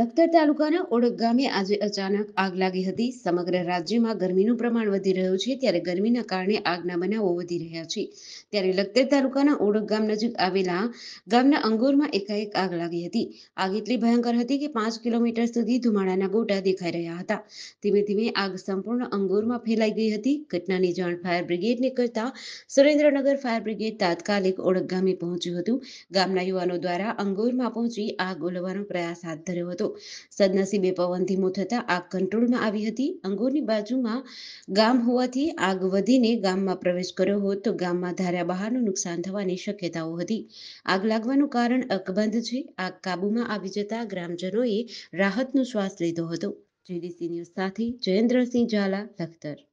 લખતર તાલુકાના ઓળખ ગામે આજે અચાનક આગ લાગી હતી સમગ્ર રાજ્યમાં ગરમીનું પ્રમાણ વધી રહ્યું છે ત્યારે ગરમીના કારણે આગના બનાવો વધી રહ્યા છે ત્યારે લખતર તાલુકાના ઓળખ ગામ નજીક આવેલા ગામના અંગોરમાં એકાએક આગ લાગી હતી આગ એટલી ભયંકર હતી કે પાંચ કિલોમીટર સુધી ધુમાડાના ગોટા દેખાઈ રહ્યા હતા ધીમે ધીમે આગ સંપૂર્ણ અંગોરમાં ફેલાઈ ગઈ હતી ઘટનાની જાણ ફાયર બ્રિગેડને કરતા સુરેન્દ્રનગર ફાયર બ્રિગેડ તાત્કાલિક ઓળખ ગામે પહોંચ્યું હતું ગામના યુવાનો દ્વારા અંગોરમાં પહોંચી આગ ઓલવવાનો પ્રયાસ હાથ ધર્યો હતો હતો સદનસીબે પવન ધીમો થતાં આગ કંટ્રોલમાં આવી હતી અંગોરની બાજુમાં ગામ હોવાથી આગ વધીને ગામમાં પ્રવેશ કર્યો હોત તો ગામમાં ધાર્યા બહારનું નુકસાન થવાની શક્યતાઓ હતી આગ લાગવાનું કારણ અકબંધ છે આગ કાબુમાં આવી જતાં ગ્રામજનોએ રાહતનો શ્વાસ લીધો હતો જીડીસી ન્યૂઝ સાથે જયેન્દ્રસિંહ ઝાલા લખતર